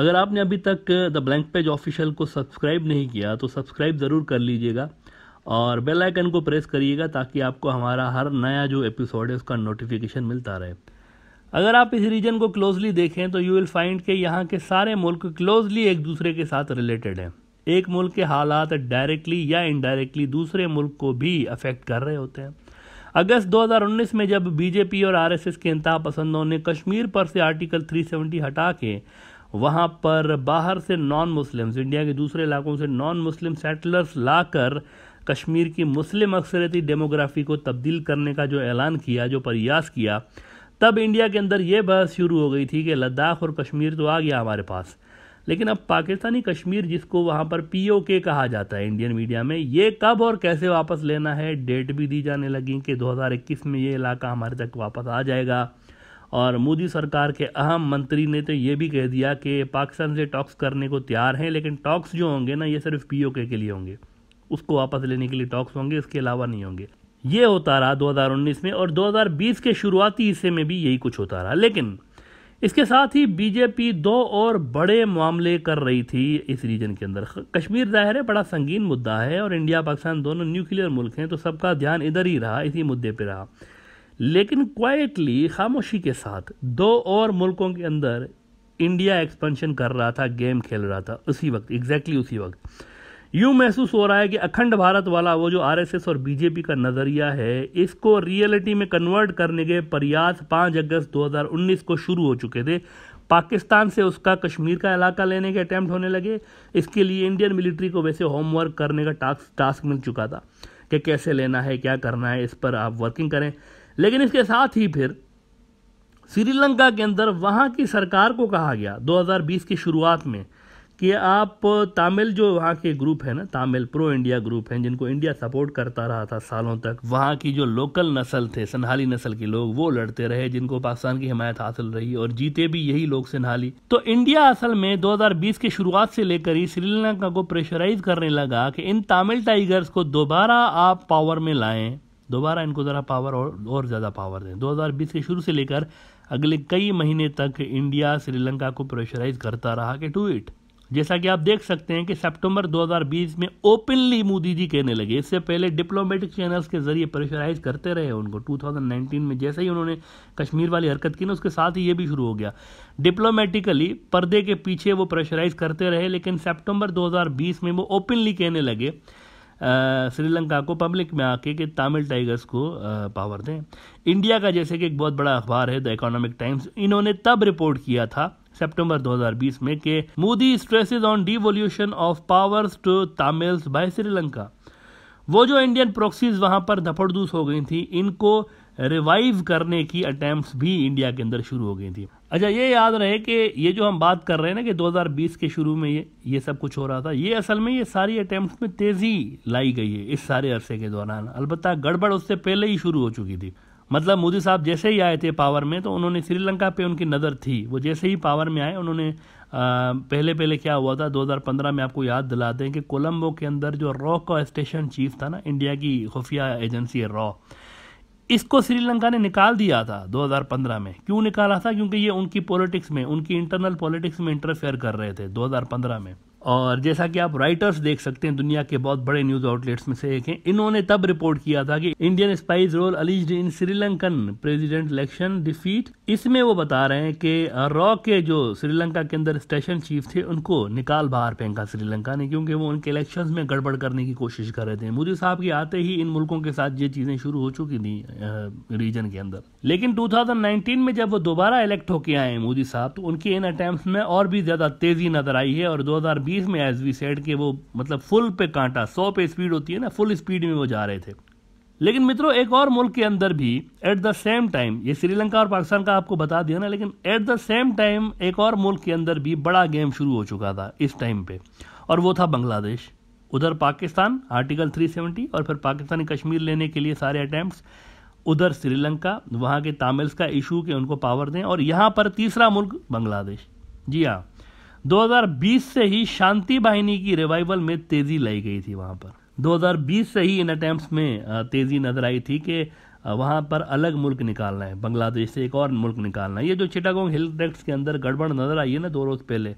अगर आपने अभी तक द ब्लैंक पेज ऑफिशियल को सब्सक्राइब नहीं किया तो सब्सक्राइब ज़रूर कर लीजिएगा और बेल आइकन को प्रेस करिएगा ताकि आपको हमारा हर नया जो एपिसोड है उसका नोटिफिकेशन मिलता रहे अगर आप इस रीजन को क्लोजली देखें तो यू विल फाइंड के यहाँ के सारे मुल्क क्लोजली एक दूसरे के साथ रिलेटेड हैं एक मुल्क के हालात डायरेक्टली या इनडायरेक्टली दूसरे मुल्क को भी अफेक्ट कर रहे होते हैं अगस्त 2019 में जब बीजेपी और आरएसएस के इंतहा पसंदों ने कश्मीर पर से आर्टिकल 370 हटा के वहाँ पर बाहर से नॉन मुस्लिम्स इंडिया के दूसरे इलाकों से नॉन मुस्लिम सेटलर्स लाकर कश्मीर की मुस्लिम अक्सरती डेमोग्राफी को तब्दील करने का जो ऐलान किया जो प्रयास किया तब इंडिया के अंदर ये बहस शुरू हो गई थी कि लद्दाख और कश्मीर तो आ गया हमारे पास लेकिन अब पाकिस्तानी कश्मीर जिसको वहाँ पर पीओके कहा जाता है इंडियन मीडिया में ये कब और कैसे वापस लेना है डेट भी दी जाने लगी कि 2021 में ये इलाका हमारे तक वापस आ जाएगा और मोदी सरकार के अहम मंत्री ने तो ये भी कह दिया कि पाकिस्तान से टॉक्स करने को तैयार हैं लेकिन टॉक्स जो होंगे ना ये सिर्फ पी के लिए होंगे उसको वापस लेने के लिए टॉक्स होंगे इसके अलावा नहीं होंगे ये होता रहा 2019 में और 2020 के शुरुआती हिस्से में भी यही कुछ होता रहा लेकिन इसके साथ ही बीजेपी दो और बड़े मामले कर रही थी इस रीजन के अंदर कश्मीर जाहिर है बड़ा संगीन मुद्दा है और इंडिया पाकिस्तान दोनों न्यूक्लियर मुल्क हैं तो सबका ध्यान इधर ही रहा इसी मुद्दे पर रहा लेकिन क्वाइटली खामोशी के साथ दो और मुल्कों के अंदर इंडिया एक्सपेंशन कर रहा था गेम खेल रहा था उसी वक्त एग्जैक्टली exactly उसी वक्त यूँ महसूस हो रहा है कि अखंड भारत वाला वो जो आरएसएस और बीजेपी का नज़रिया है इसको रियलिटी में कन्वर्ट करने के प्रयास पाँच अगस्त 2019 को शुरू हो चुके थे पाकिस्तान से उसका कश्मीर का इलाका लेने के अटैम्प्ट होने लगे इसके लिए इंडियन मिलिट्री को वैसे होमवर्क करने का टास्क टास्क मिल चुका था कि कैसे लेना है क्या करना है इस पर आप वर्किंग करें लेकिन इसके साथ ही फिर श्रीलंका के अंदर वहाँ की सरकार को कहा गया 2020 की शुरुआत में कि आप तामिल जो वहाँ के ग्रुप है ना तामिल प्रो इंडिया ग्रुप हैं जिनको इंडिया सपोर्ट करता रहा था सालों तक वहाँ की जो लोकल नस्ल थे सन्हाली नस्ल के लोग वो लड़ते रहे जिनको पाकिस्तान की हिमायत हासिल रही और जीते भी यही लोग सन्हाली तो इंडिया असल में 2020 की शुरुआत से लेकर ही श्रीलंका को प्रेशराइज करने लगा कि इन तामिल टाइगर्स को दोबारा आप पावर में लाएं दोबारा इनको ज़रा पावर और और ज़्यादा पावर दें 2020 के शुरू से लेकर अगले कई महीने तक इंडिया श्रीलंका को प्रेशराइज करता रहा कि टू इट जैसा कि आप देख सकते हैं कि सितंबर 2020 में ओपनली मोदी जी कहने लगे इससे पहले डिप्लोमेटिक चैनल्स के जरिए प्रेशराइज करते रहे उनको 2019 में जैसे ही उन्होंने कश्मीर वाली हरकत की ना उसके साथ ही ये भी शुरू हो गया डिप्लोमेटिकली पर्दे के पीछे वो प्रेशराइज करते रहे लेकिन सितंबर 2020 में वो ओपनली कहने लगे श्रीलंका को पब्लिक में आके कि तमिल टाइगर्स को पावर दें इंडिया का जैसे कि एक बहुत बड़ा अखबार है द इकोनॉमिक टाइम्स इन्होंने तब रिपोर्ट किया था सितंबर 2020 में कि Modi stresses on devolution of powers to Tamils by Sri Lanka वो जो इंडियन प्रोक्सीज वहां पर धपड़दूस हो गई थी इनको रिवाइव करने की अटैम्प्ट भी इंडिया के अंदर शुरू हो गई थी अच्छा ये याद रहे कि ये जो हम बात कर रहे हैं ना कि 2020 के शुरू में ये ये सब कुछ हो रहा था ये असल में ये सारी अटैम्प्ट में तेज़ी लाई गई है इस सारे अरसे के दौरान अलबत्त गड़बड़ उससे पहले ही शुरू हो चुकी थी मतलब मोदी साहब जैसे ही आए थे पावर में तो उन्होंने श्रीलंका पे उनकी नज़र थी वो जैसे ही पावर में आए उन्होंने आ, पहले पहले क्या हुआ था 2015 में आपको याद दिला दें कि कोलंबो के अंदर जो रॉ का स्टेशन चीफ था ना इंडिया की खुफिया एजेंसी है रॉ इसको श्रीलंका ने निकाल दिया था 2015 में क्यों निकाला था क्योंकि ये उनकी पॉलिटिक्स में उनकी इंटरनल पॉलिटिक्स में इंटरफेयर कर रहे थे 2015 में और जैसा कि आप राइटर्स देख सकते हैं दुनिया के बहुत बड़े न्यूज आउटलेट्स में से एक हैं इन्होंने तब रिपोर्ट किया था कि Indian spies role alleged in Sri Lankan president election defeat इसमें वो बता रहे हैं कि रॉ के जो श्रीलंका के अंदर स्टेशन चीफ थे उनको निकाल बाहर फेंका श्रीलंका ने क्योंकि वो उनके इलेक्शन में गड़बड़ करने की कोशिश कर रहे थे मोदी साहब के आते ही इन मुल्कों के साथ ये चीजें शुरू हो चुकी थी रीजन के अंदर लेकिन टू में जब वो दोबारा इलेक्ट होके आए मोदी साहब तो उनके इन अटैम्प्ट में और भी ज्यादा तेजी नजर आई है और दो बीफ में एज वी सेड के वो मतलब फुल पे कांटा सौ पे स्पीड होती है ना फुल स्पीड में वो जा रहे थे लेकिन मित्रों एक और मुल्क के अंदर भी एट द सेम टाइम ये श्रीलंका और पाकिस्तान का आपको बता दिया ना लेकिन एट द सेम टाइम एक और मुल्क के अंदर भी बड़ा गेम शुरू हो चुका था इस टाइम पे और वो था बांग्लादेश उधर पाकिस्तान आर्टिकल 370 और फिर पाकिस्तानी कश्मीर लेने के लिए सारे अटैम्प्ट उधर श्रीलंका वहाँ के तामिल्स का इशू के उनको पावर दें और यहाँ पर तीसरा मुल्क बांग्लादेश जी हाँ 2020 से ही शांति वाहिनी की रिवाइवल में तेजी लाई गई थी वहाँ पर 2020 से ही इन अटैम्प्ट में तेजी नजर आई थी कि वहाँ पर अलग मुल्क निकालना है बांग्लादेश से एक और मुल्क निकालना है ये जो चिटागोंग हिल ट्रैक्ट्स के अंदर गड़बड़ नजर आई है ना दो रोज़ पहले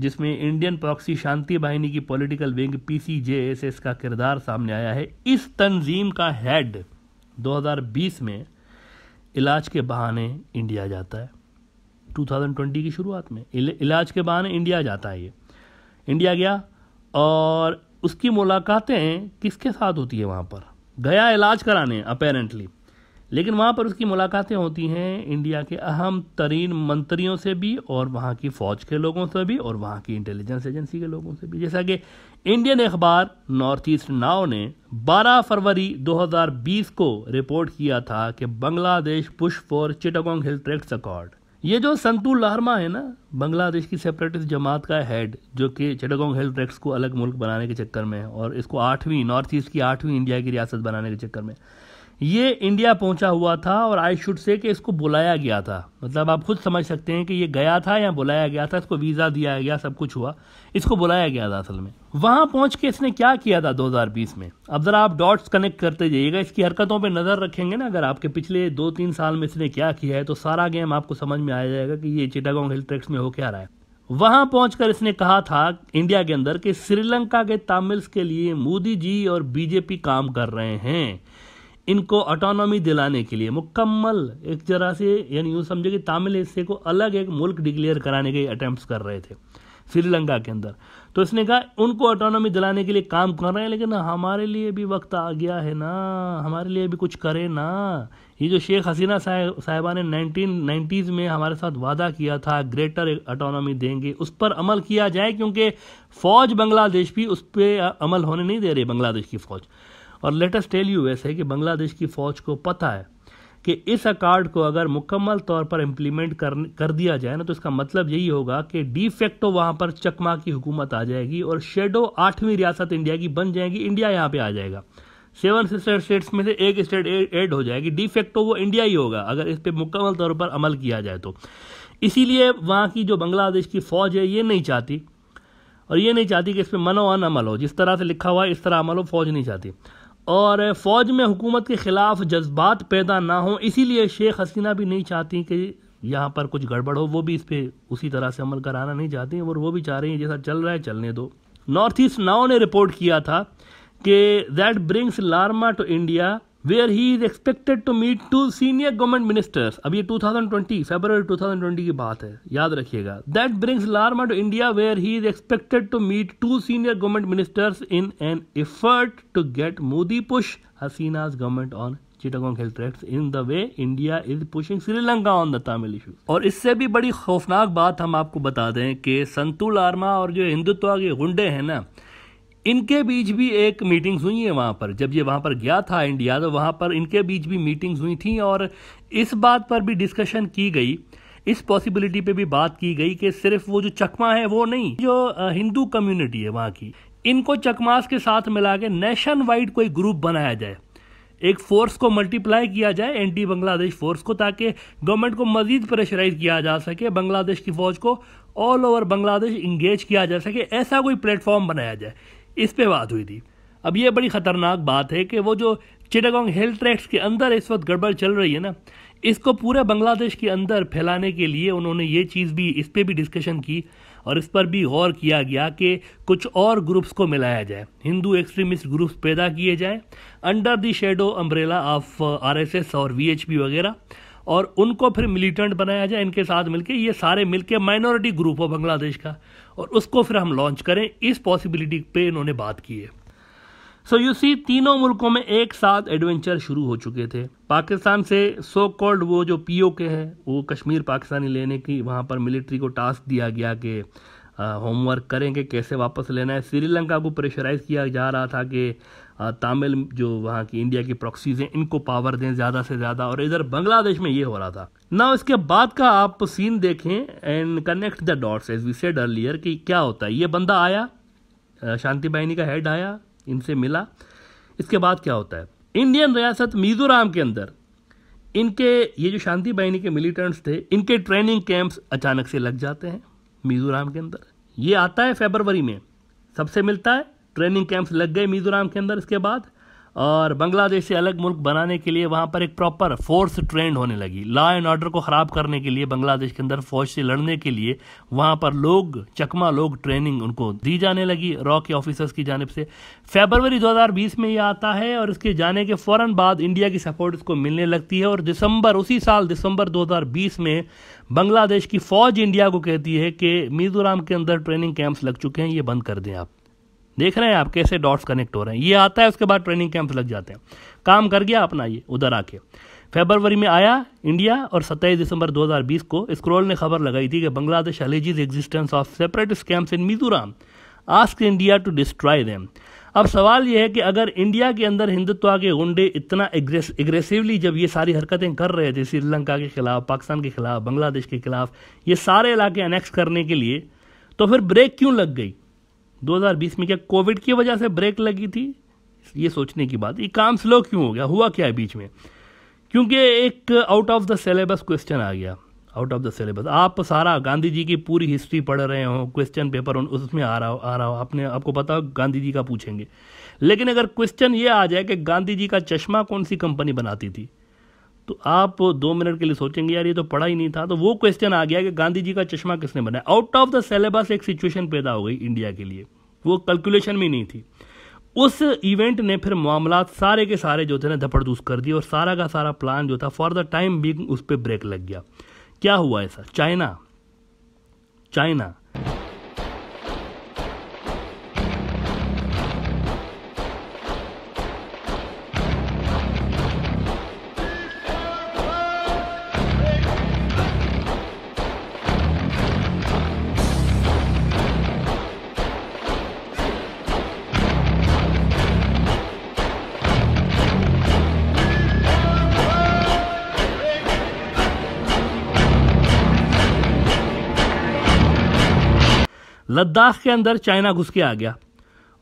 जिसमें इंडियन प्रॉक्सी शांति वाहिनी की पॉलिटिकल विंग पीसीजेएसएस का किरदार सामने आया है इस तंजीम का हेड 2020 में इलाज के बहाने इंडिया जाता है 2020 की शुरुआत में इलाज के बहाने इंडिया जाता है ये इंडिया गया और उसकी मुलाकातें किसके साथ होती है वहाँ पर गया इलाज कराने अपेरेंटली लेकिन वहाँ पर उसकी मुलाकातें होती हैं इंडिया के अहम तरीन मंत्रियों से भी और वहाँ की फ़ौज के लोगों से भी और वहाँ की इंटेलिजेंस एजेंसी के लोगों से भी जैसा कि इंडियन अखबार नॉर्थ ईस्ट नाव ने 12 फरवरी 2020 को रिपोर्ट किया था कि Bangladesh push for Chittagong hill tracts accord ये जो संतू लहरमा है ना बांग्लादेश की सेपरेटिस्ट जमात का हेड जो कि चटगोंग हेल्थ ट्रैक्स को अलग मुल्क बनाने के चक्कर में है और इसको आठवीं नॉर्थ ईस्ट की आठवीं इंडिया की रियासत बनाने के चक्कर में ये इंडिया पहुंचा हुआ था और आई शुड से कि इसको बुलाया गया था मतलब आप खुद समझ सकते हैं कि ये गया था या बुलाया गया था इसको वीज़ा दिया गया सब कुछ हुआ इसको बुलाया गया था असल में वहाँ पहुँच के इसने क्या किया था 2020 में अब ज़रा आप डॉट्स कनेक्ट करते जाइएगा इसकी हरकतों पर नज़र रखेंगे ना अगर आपके पिछले दो तीन साल में इसने क्या किया है तो सारा गेम आपको समझ में आ जाएगा कि ये चिटागोंग हिल ट्रैक्स में हो क्या रहा है वहां पहुंचकर इसने कहा था इंडिया के अंदर कि श्रीलंका के तामिल्स के लिए मोदी जी और बीजेपी काम कर रहे हैं इनको ऑटोनॉमी दिलाने के लिए मुकम्मल एक जरा से यानी यूँ समझे कि तमिल हिस्से को अलग एक मुल्क डिक्लेयर कराने के अटैम्प्ट कर रहे थे श्रीलंका के अंदर तो इसने कहा उनको ऑटोनॉमी दिलाने के लिए काम कर रहे हैं लेकिन हमारे लिए भी वक्त आ गया है ना हमारे लिए भी कुछ करें ना ये जो शेख हसीना साहिबा ने नाइनटीन नाइन्टीज़ में हमारे साथ वादा किया था ग्रेटर ऑटोनॉमी देंगे उस पर अमल किया जाए क्योंकि फ़ौज बांग्लादेश भी उस पर अमल होने नहीं दे रही बांग्लादेश की फ़ौज और लेटेस्ट टेल यू ऐसे कि बांग्लादेश की फ़ौज को पता है कि इस अकार्ड को अगर मुकम्मल तौर पर इम्प्लीमेंट कर कर दिया जाए ना तो इसका मतलब यही होगा कि डिफेक्टो वहाँ पर चकमा की हुकूमत आ जाएगी और शेडो आठवीं रियासत इंडिया की बन जाएगी इंडिया यहाँ पे आ जाएगा सेवन सिस्टर स्टेट्स में से एक स्टेट एड हो जाएगी डिफेक्टो वो इंडिया ही होगा अगर इस पर मुकम्मल तौर पर अमल किया जाए तो इसीलिए वहाँ की जो बांग्लादेश की फ़ौज है ये नहीं चाहती और ये नहीं चाहती कि इस पर मनो अन अमल हो जिस तरह से लिखा हुआ है इस तरह अमल हो फौज नहीं चाहती और फ़ौज में हुकूमत के ख़िलाफ़ जज्बात पैदा ना हो इसीलिए शेख हसीना भी नहीं चाहती कि यहाँ पर कुछ गड़बड़ हो वो भी इस पर उसी तरह से अमल कराना नहीं चाहती और वो भी चाह रही हैं जैसा चल रहा है चलने दो नॉर्थ ईस्ट नाव ने रिपोर्ट किया था कि that brings Larma to India where he is expected to meet two senior government ministers अब ये 2020 फरवरी 2020 की बात है याद रखिएगा that brings Larma to India where he is expected to meet two senior government ministers in an effort to get Modi push Hasina's government on Chittagong health act in the way India is pushing Sri Lanka on the Tamil issue और इससे भी बड़ी खौफनाक बात हम आपको बता दें कि संतू लार्मा और जो हिंदुत्व के गुंडे हैं ना इनके बीच भी एक मीटिंग्स हुई है वहाँ पर जब ये वहाँ पर गया था इंडिया तो वहाँ पर इनके बीच भी मीटिंग्स हुई थी और इस बात पर भी डिस्कशन की गई इस पॉसिबिलिटी पे भी बात की गई कि सिर्फ वो जो चकमा है वो नहीं जो हिंदू कम्युनिटी है वहाँ की इनको चकमास के साथ मिला के नेशन वाइड कोई ग्रुप बनाया जाए एक फोर्स को मल्टीप्लाई किया जाए एंटी बांग्लादेश फोर्स को ताकि गवर्नमेंट को मजीद प्रेशराइज किया जा सके बांग्लादेश की फौज को ऑल ओवर बांग्लादेश इंगेज किया जा सके ऐसा कोई प्लेटफॉर्म बनाया जाए इस पर बात हुई थी अब ये बड़ी ख़तरनाक बात है कि वो जो चिटागोंग हिल ट्रैक्स के अंदर इस वक्त गड़बड़ चल रही है ना इसको पूरे बांग्लादेश के अंदर फैलाने के लिए उन्होंने ये चीज़ भी इस पर भी डिस्कशन की और इस पर भी गौर किया गया कि कुछ और ग्रुप्स को मिलाया जाए हिंदू एक्सट्रीमिस्ट ग्रुप्स पैदा किए जाएं under the shadow umbrella of RSS और वीएचपी वगैरह और उनको फिर मिलिटेंट बनाया जाए इनके साथ मिलके ये सारे मिलके माइनॉरिटी ग्रुप हो बांग्लादेश का और उसको फिर हम लॉन्च करें इस पॉसिबिलिटी पे इन्होंने बात की है सो यू सी तीनों मुल्कों में एक साथ एडवेंचर शुरू हो चुके थे पाकिस्तान से सो कॉल्ड वो जो पी के हैं वो कश्मीर पाकिस्तानी लेने की वहाँ पर मिलिट्री को टास्क दिया गया कि होमवर्क करेंगे कैसे वापस लेना है श्रीलंका को प्रेशराइज किया जा रहा था कि तमिल जो वहाँ की इंडिया की प्रॉक्सीज हैं इनको पावर दें ज़्यादा से ज़्यादा और इधर बांग्लादेश में ये हो रहा था ना इसके बाद का आप सीन देखें and connect the dots as we said earlier कि क्या होता है ये बंदा आया शांति बाहिनी का हेड आया इनसे मिला इसके बाद क्या होता है इंडियन रियासत मिजोराम के अंदर इनके ये जो शांति बाहिनी के मिलिटेंट्स थे इनके ट्रेनिंग कैंप्स अचानक से लग जाते हैं मिजोराम के अंदर ये आता है फेबरवरी में सबसे मिलता है ट्रेनिंग कैंप्स लग गए मिजोराम के अंदर इसके बाद और बांग्लादेश से अलग मुल्क बनाने के लिए वहाँ पर एक प्रॉपर फोर्स ट्रेंड होने लगी लॉ एंड ऑर्डर को ख़राब करने के लिए बांग्लादेश के अंदर फौज से लड़ने के लिए वहाँ पर लोग चकमा लोग ट्रेनिंग उनको दी जाने लगी रॉ के ऑफिसर्स की जानब से फेबरवरी 2020 में ये आता है और इसके जाने के फ़ौर बाद इंडिया की सपोर्ट इसको मिलने लगती है और दिसंबर उसी साल दिसंबर दो में बांग्लादेश की फ़ौज इंडिया को कहती है कि मिजोराम के अंदर ट्रेनिंग कैंप्स लग चुके हैं ये बंद कर दें आप देख रहे हैं आप कैसे डॉट्स कनेक्ट हो रहे हैं ये आता है उसके बाद ट्रेनिंग कैंप्स लग जाते हैं काम कर गया अपना ये उधर आके फेबरवरी में आया इंडिया और 27 दिसंबर 2020 को स्क्रोल ने खबर लगाई थी कि Bangladesh alleges existence of separatist camps in Mizoram ask India to destroy them अब सवाल यह है कि अगर इंडिया के अंदर हिंदुत्व के गुंडे इतना एग्रेसिवली जब ये सारी हरकतें कर रहे थे श्रीलंका के खिलाफ पाकिस्तान के खिलाफ बांग्लादेश के खिलाफ ये सारे इलाके अनेक्स करने के लिए तो फिर ब्रेक क्यों लग गई 2020 में क्या कोविड की वजह से ब्रेक लगी थी ये सोचने की बात ये काम स्लो क्यों हो गया हुआ क्या है बीच में क्योंकि एक out of the syllabus question आ गया आउट ऑफ द सिलेबस आप सारा गांधी जी की पूरी हिस्ट्री पढ़ रहे हो क्वेश्चन पेपर उन उसमें आ रहा हो आ रहा हो आपने आपको पता हो गांधी जी का पूछेंगे लेकिन अगर क्वेश्चन ये आ जाए कि गांधी जी का चश्मा कौन सी कंपनी बनाती थी तो आप दो मिनट के लिए सोचेंगे यार ये तो पढ़ा ही नहीं था तो वो क्वेश्चन आ गया कि गांधी जी का चश्मा किसने बनाया आउट ऑफ द सिलेबस एक सिचुएशन पैदा हो गई इंडिया के लिए वो कैलकुलेशन में नहीं थी उस इवेंट ने फिर मामला सारे के सारे जो थे ना धपड़दूस कर दिए और सारा का सारा प्लान जो था फॉर द टाइम बींग उस पर ब्रेक लग गया क्या हुआ ऐसा चाइना चाइना लद्दाख के अंदर चाइना घुस के आ गया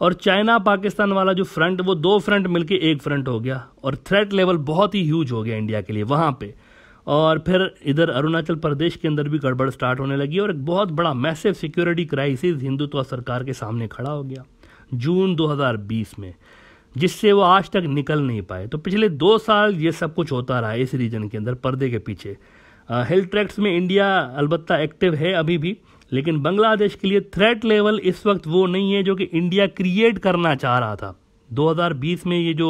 और चाइना पाकिस्तान वाला जो फ्रंट वो दो फ्रंट मिलके एक फ्रंट हो गया और थ्रेट लेवल बहुत ही ह्यूज हो गया इंडिया के लिए वहाँ पे और फिर इधर अरुणाचल प्रदेश के अंदर भी गड़बड़ स्टार्ट होने लगी और एक बहुत बड़ा मैसिव सिक्योरिटी क्राइसिस हिंदुत्व सरकार के सामने खड़ा हो गया जून 2020 में जिससे वो आज तक निकल नहीं पाए तो पिछले दो साल ये सब कुछ होता रहा इस रीजन के अंदर पर्दे के पीछे हिल ट्रैक्ट्स में इंडिया अलबत्ता एक्टिव है अभी भी लेकिन बांग्लादेश के लिए थ्रेट लेवल इस वक्त वो नहीं है जो कि इंडिया क्रिएट करना चाह रहा था 2020 में ये जो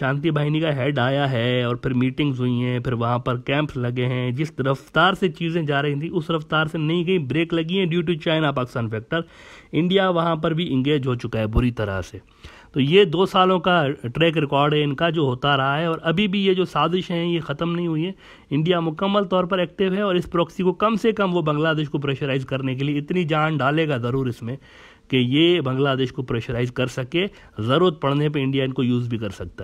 शांति वाहिनी का हेड आया है और फिर मीटिंग्स हुई हैं फिर वहाँ पर कैंप्स लगे हैं जिस रफ्तार से चीज़ें जा रही थी उस रफ्तार से नहीं गई ब्रेक लगी है due to China Pakistan factor India वहाँ पर भी इंगेज हो चुका है बुरी तरह से तो ये दो सालों का ट्रैक रिकॉर्ड है इनका जो होता रहा है और अभी भी ये जो साजिश हैं ये ख़त्म नहीं हुई है इंडिया मुकम्मल तौर पर एक्टिव है और इस प्रॉक्सी को कम से कम वो बांग्लादेश को प्रेशराइज करने के लिए इतनी जान डालेगा ज़रूर इसमें कि ये बांग्लादेश को प्रेशराइज कर सके ज़रूरत पड़ने पर इंडिया इनको यूज़ भी कर सकता है